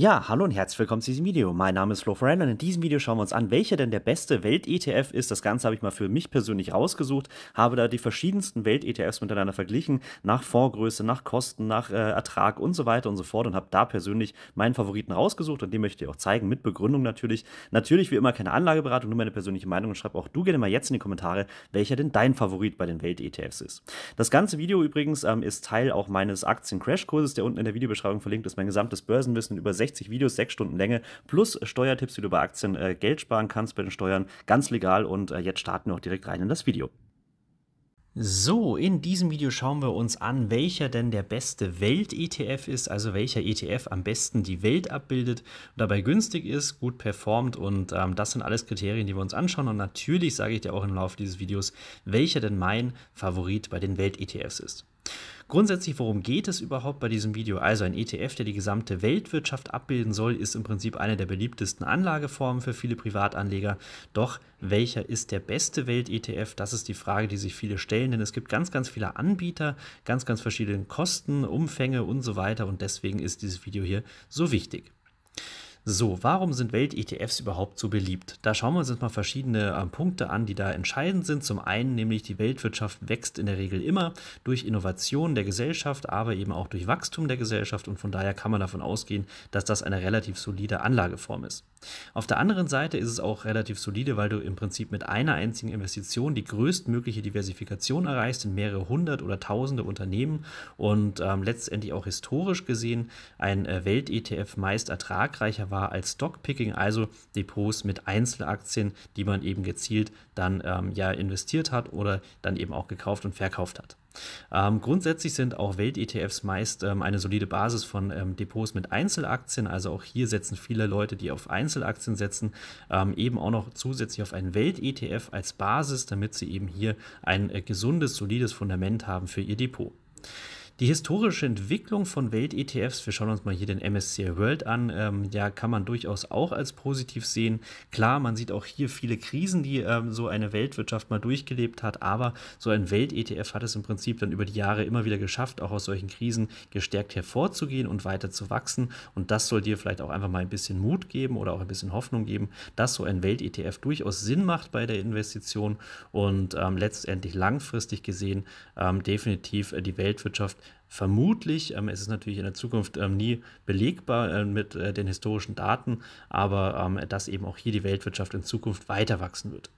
Ja, hallo und herzlich willkommen zu diesem Video. Mein Name ist Flo Foran und in diesem Video schauen wir uns an, welcher denn der beste Welt-ETF ist. Das Ganze habe ich mal für mich persönlich rausgesucht, habe da die verschiedensten Welt-ETFs miteinander verglichen, nach Fondsgröße, nach Kosten, nach äh, Ertrag und so weiter und so fort und habe da persönlich meinen Favoriten rausgesucht und den möchte ich auch zeigen, mit Begründung natürlich. Natürlich wie immer keine Anlageberatung, nur meine persönliche Meinung und schreib auch du gerne mal jetzt in die Kommentare, welcher denn dein Favorit bei den Welt-ETFs ist. Das ganze Video übrigens ähm, ist Teil auch meines Aktien-Crash-Kurses, der unten in der Videobeschreibung verlinkt ist, mein gesamtes Börsenwissen über 60 60 Videos, 6 Stunden Länge, plus Steuertipps, wie du bei Aktien äh, Geld sparen kannst bei den Steuern. Ganz legal und äh, jetzt starten wir auch direkt rein in das Video. So, in diesem Video schauen wir uns an, welcher denn der beste Welt-ETF ist, also welcher ETF am besten die Welt abbildet, dabei günstig ist, gut performt und ähm, das sind alles Kriterien, die wir uns anschauen und natürlich sage ich dir auch im Laufe dieses Videos, welcher denn mein Favorit bei den Welt-ETFs ist. Grundsätzlich, worum geht es überhaupt bei diesem Video? Also ein ETF, der die gesamte Weltwirtschaft abbilden soll, ist im Prinzip eine der beliebtesten Anlageformen für viele Privatanleger. Doch welcher ist der beste Welt-ETF? Das ist die Frage, die sich viele stellen, denn es gibt ganz, ganz viele Anbieter, ganz, ganz verschiedene Kosten, Umfänge und so weiter. Und deswegen ist dieses Video hier so wichtig. So, warum sind Welt-ETFs überhaupt so beliebt? Da schauen wir uns jetzt mal verschiedene äh, Punkte an, die da entscheidend sind. Zum einen nämlich die Weltwirtschaft wächst in der Regel immer durch Innovationen der Gesellschaft, aber eben auch durch Wachstum der Gesellschaft und von daher kann man davon ausgehen, dass das eine relativ solide Anlageform ist. Auf der anderen Seite ist es auch relativ solide, weil du im Prinzip mit einer einzigen Investition die größtmögliche Diversifikation erreichst in mehrere hundert oder tausende Unternehmen und ähm, letztendlich auch historisch gesehen ein äh, Welt-ETF meist ertragreicher war als Stockpicking, also Depots mit Einzelaktien, die man eben gezielt dann ähm, ja investiert hat oder dann eben auch gekauft und verkauft hat. Ähm, grundsätzlich sind auch Welt-ETFs meist ähm, eine solide Basis von ähm, Depots mit Einzelaktien. Also auch hier setzen viele Leute, die auf Einzelaktien setzen, ähm, eben auch noch zusätzlich auf einen Welt-ETF als Basis, damit sie eben hier ein äh, gesundes, solides Fundament haben für ihr Depot die historische Entwicklung von Welt-ETFs, wir schauen uns mal hier den MSCI World an, ähm, ja, kann man durchaus auch als positiv sehen. Klar, man sieht auch hier viele Krisen, die ähm, so eine Weltwirtschaft mal durchgelebt hat, aber so ein Welt-ETF hat es im Prinzip dann über die Jahre immer wieder geschafft, auch aus solchen Krisen gestärkt hervorzugehen und weiter zu wachsen. Und das soll dir vielleicht auch einfach mal ein bisschen Mut geben oder auch ein bisschen Hoffnung geben, dass so ein Welt-ETF durchaus Sinn macht bei der Investition und ähm, letztendlich langfristig gesehen ähm, definitiv äh, die Weltwirtschaft vermutlich, ähm, es ist natürlich in der Zukunft ähm, nie belegbar äh, mit äh, den historischen Daten, aber ähm, dass eben auch hier die Weltwirtschaft in Zukunft weiter wachsen wird.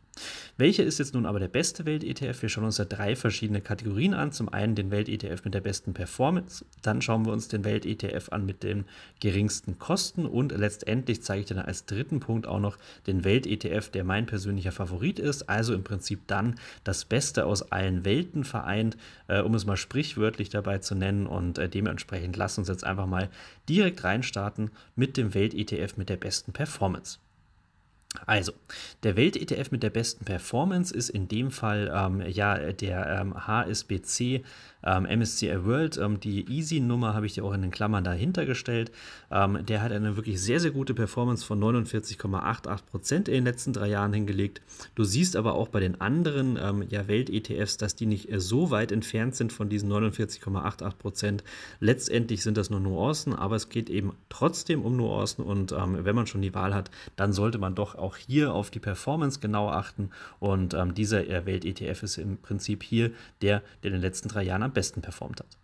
Welcher ist jetzt nun aber der beste Welt-ETF? Wir schauen uns da drei verschiedene Kategorien an. Zum einen den Welt-ETF mit der besten Performance, dann schauen wir uns den Welt-ETF an mit den geringsten Kosten und letztendlich zeige ich dir dann als dritten Punkt auch noch den Welt-ETF, der mein persönlicher Favorit ist, also im Prinzip dann das Beste aus allen Welten vereint, äh, um es mal sprichwörtlich dabei zu nennen und äh, dementsprechend lass uns jetzt einfach mal direkt reinstarten mit dem Welt-ETF mit der besten Performance. Also, der Welt-ETF mit der besten Performance ist in dem Fall ähm, ja der ähm, HSBC ähm, MSCI World. Ähm, die Easy-Nummer habe ich dir auch in den Klammern dahinter gestellt. Ähm, der hat eine wirklich sehr, sehr gute Performance von 49,88 in den letzten drei Jahren hingelegt. Du siehst aber auch bei den anderen ähm, ja, Welt-ETFs, dass die nicht äh, so weit entfernt sind von diesen 49,88 Letztendlich sind das nur Nuancen, aber es geht eben trotzdem um Nuancen und wenn man schon die Wahl hat, dann sollte man doch auch hier auf die Performance genau achten. Und ähm, dieser Welt-ETF ist im Prinzip hier der, der in den letzten drei Jahren am besten performt hat.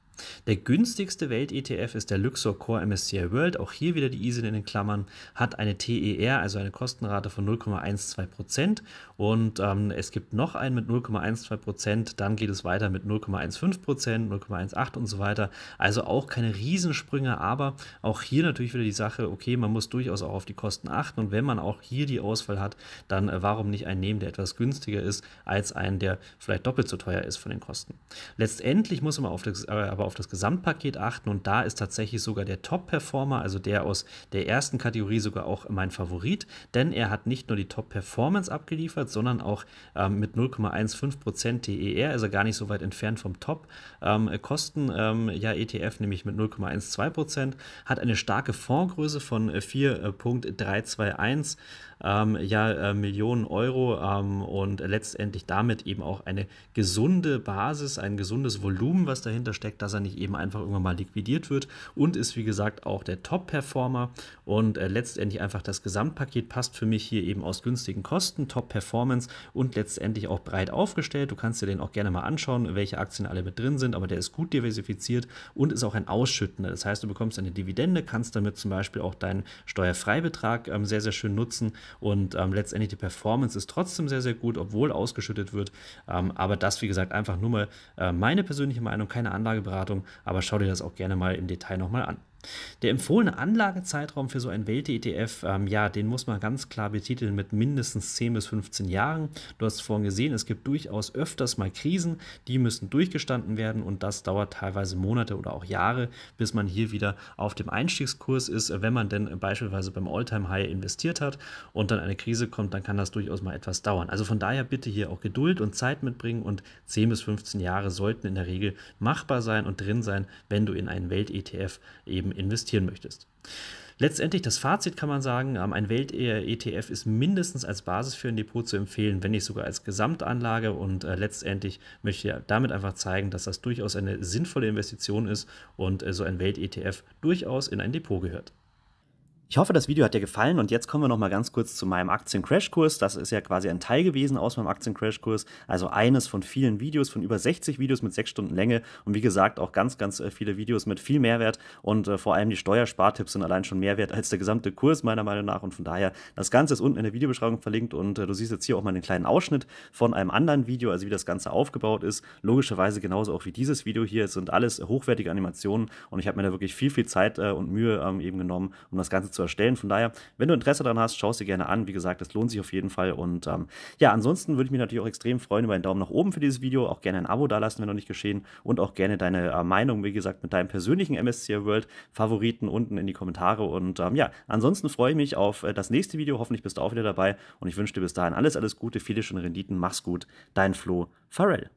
Der günstigste Welt-ETF ist der Luxor Core MSCI World. Auch hier wieder die ISIN in den Klammern hat eine TER, also eine Kostenrate von 0,12%. Und ähm, es gibt noch einen mit 0,12%. Dann geht es weiter mit 0,15%, 0,18% und so weiter. Also auch keine Riesensprünge, aber auch hier natürlich wieder die Sache, okay, man muss durchaus auch auf die Kosten achten. Und wenn man auch hier die Auswahl hat, dann äh, warum nicht einen nehmen, der etwas günstiger ist, als einen, der vielleicht doppelt so teuer ist von den Kosten. Letztendlich muss man auf das, äh, aber auf das Gesamtpaket achten und da ist tatsächlich sogar der Top-Performer, also der aus der ersten Kategorie sogar auch mein Favorit, denn er hat nicht nur die Top-Performance abgeliefert, sondern auch ähm, mit 0,15% TER, also gar nicht so weit entfernt vom Top-Kosten, ähm, ähm, ja ETF, nämlich mit 0,12%, hat eine starke Fondsgröße von 4,321 äh, ähm, ja, äh, Millionen Euro ähm, und letztendlich damit eben auch eine gesunde Basis, ein gesundes Volumen, was dahinter steckt, dass er er nicht eben einfach irgendwann mal liquidiert wird und ist wie gesagt auch der Top-Performer und äh, letztendlich einfach das Gesamtpaket passt für mich hier eben aus günstigen Kosten, Top-Performance und letztendlich auch breit aufgestellt. Du kannst dir den auch gerne mal anschauen, welche Aktien alle mit drin sind, aber der ist gut diversifiziert und ist auch ein Ausschüttender. Das heißt, du bekommst eine Dividende, kannst damit zum Beispiel auch deinen Steuerfreibetrag ähm, sehr, sehr schön nutzen und ähm, letztendlich die Performance ist trotzdem sehr, sehr gut, obwohl ausgeschüttet wird. Ähm, aber das, wie gesagt, einfach nur mal äh, meine persönliche Meinung, keine Anlageberatung Datum, aber schau dir das auch gerne mal im Detail nochmal an. Der empfohlene Anlagezeitraum für so ein Welt-ETF, ähm, ja, den muss man ganz klar betiteln mit mindestens 10 bis 15 Jahren. Du hast vorhin gesehen, es gibt durchaus öfters mal Krisen, die müssen durchgestanden werden und das dauert teilweise Monate oder auch Jahre, bis man hier wieder auf dem Einstiegskurs ist, wenn man denn beispielsweise beim All-Time-High investiert hat und dann eine Krise kommt, dann kann das durchaus mal etwas dauern. Also von daher bitte hier auch Geduld und Zeit mitbringen und 10 bis 15 Jahre sollten in der Regel machbar sein und drin sein, wenn du in einen Welt-ETF eben investieren möchtest. Letztendlich das Fazit kann man sagen, ähm, ein Welt-ETF ist mindestens als Basis für ein Depot zu empfehlen, wenn nicht sogar als Gesamtanlage. Und äh, letztendlich möchte ich damit einfach zeigen, dass das durchaus eine sinnvolle Investition ist und äh, so ein Welt-ETF durchaus in ein Depot gehört. Ich hoffe, das Video hat dir gefallen und jetzt kommen wir noch mal ganz kurz zu meinem aktien crash kurs Das ist ja quasi ein Teil gewesen aus meinem aktien crash kurs also eines von vielen Videos, von über 60 Videos mit sechs Stunden Länge und wie gesagt auch ganz, ganz äh, viele Videos mit viel Mehrwert und äh, vor allem die Steuerspartipps sind allein schon mehr wert als der gesamte Kurs meiner Meinung nach und von daher, das Ganze ist unten in der Videobeschreibung verlinkt und äh, du siehst jetzt hier auch mal einen kleinen Ausschnitt von einem anderen Video, also wie das Ganze aufgebaut ist. Logischerweise genauso auch wie dieses Video hier, es sind alles hochwertige Animationen und ich habe mir da wirklich viel, viel Zeit äh, und Mühe ähm, eben genommen, um das Ganze zu zu erstellen. Von daher, wenn du Interesse daran hast, schau es dir gerne an. Wie gesagt, es lohnt sich auf jeden Fall. Und ähm, ja, ansonsten würde ich mich natürlich auch extrem freuen über einen Daumen nach oben für dieses Video. Auch gerne ein Abo dalassen, wenn noch nicht geschehen. Und auch gerne deine äh, Meinung, wie gesagt, mit deinem persönlichen MSCI World Favoriten unten in die Kommentare. Und ähm, ja, ansonsten freue ich mich auf äh, das nächste Video. Hoffentlich bist du auch wieder dabei. Und ich wünsche dir bis dahin alles, alles Gute, viele schöne Renditen. Mach's gut. Dein Flo Farrell.